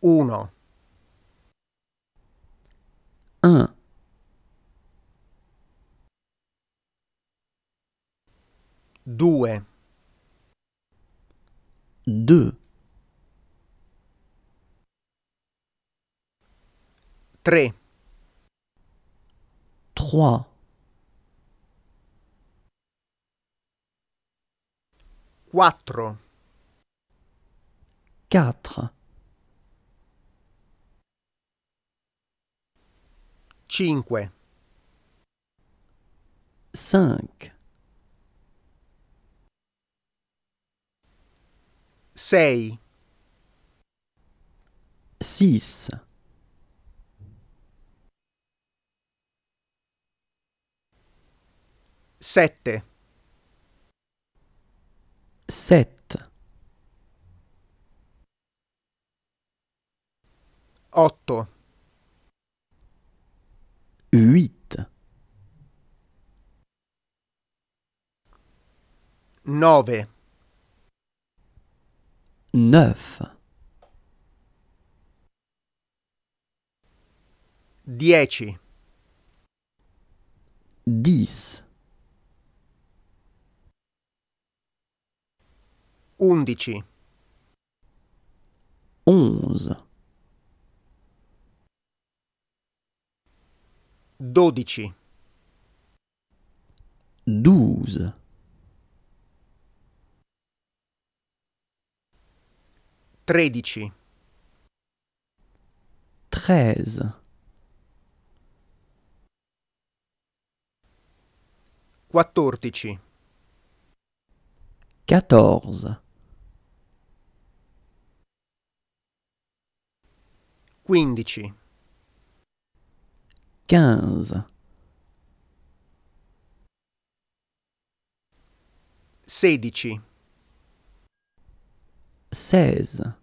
1 1 2 2 3 3 4 4 5 5 6 6 7 7 8 Huit. Nove. Neuf. Dieci. Dix. Undici. Onze. dodici 12 tredici 13 quattordici 14 quindici quinze. Sedici. Seize.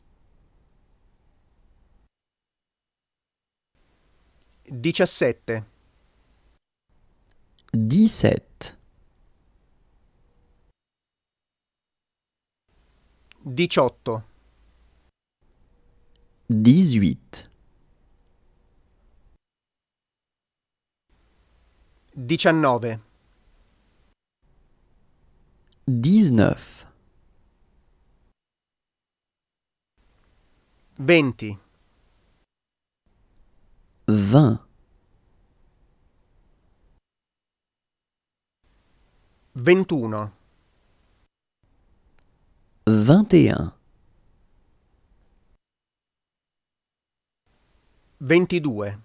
Diciassette. Diciassette. Diciotto. Dix-huit. Diciannove. Dix-neuf. Venti. Vingt. Ventuno. Vingt et un. Ventidue.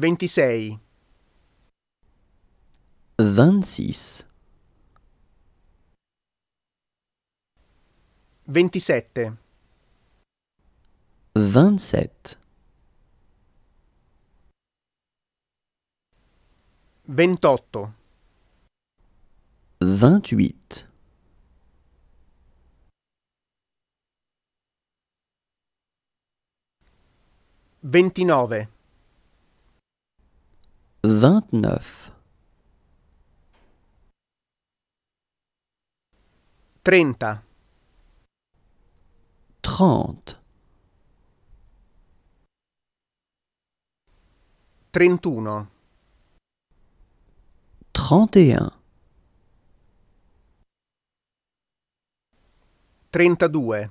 26 26 27 27 28 28 29 29 30 30 31 31 32 32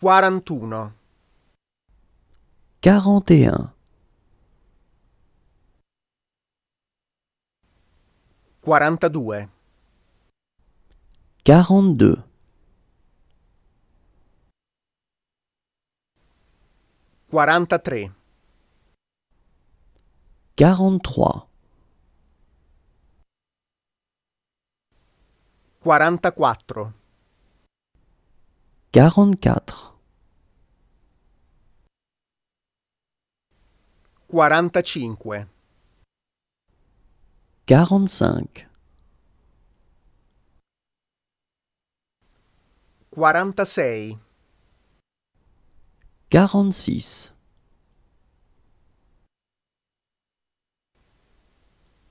41 41 42 42 43 43 44 44 45 45 46 46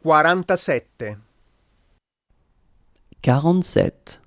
47 47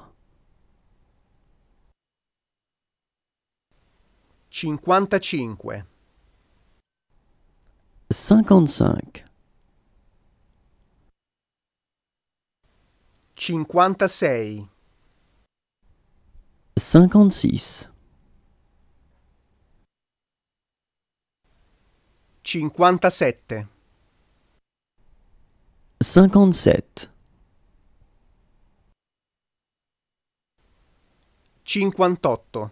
55 55 56 56 57 57 58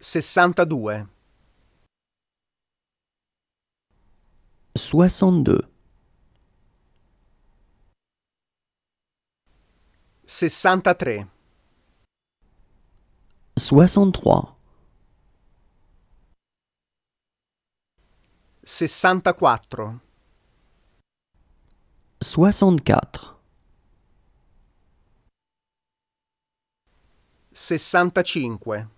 sessantadue 62 sessantatré 63 sessantaquattro 64 sessantacinque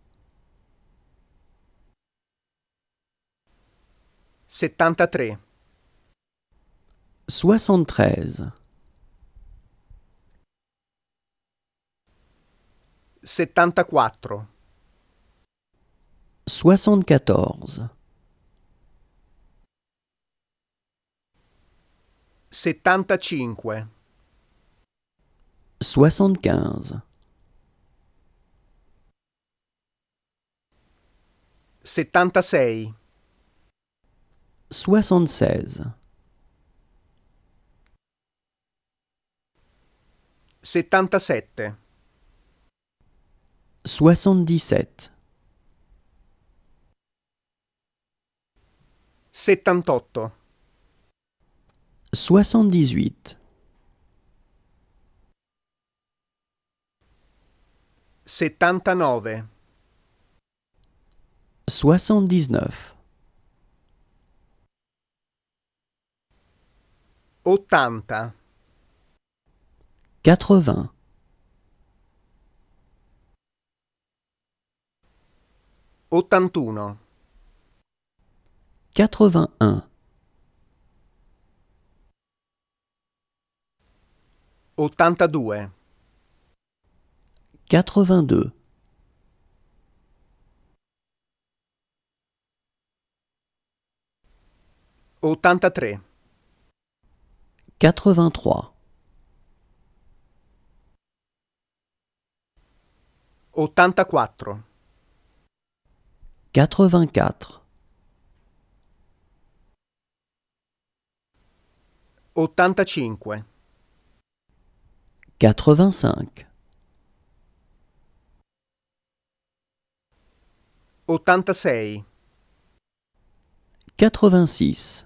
73 73 74 74 75 75 76 soixante-seize. sept Soixante-dix-sept. Soixante-dix-huit. Soixante-dix-neuf. Ottanta. Quatre-vingts. Ottantuno. Quatre-vingt-un. Quatre-vingt-trois. Ottantaquattro. Quatre-vingt-quatre. Quatre-vingt-cinq. Quatre-vingt-six.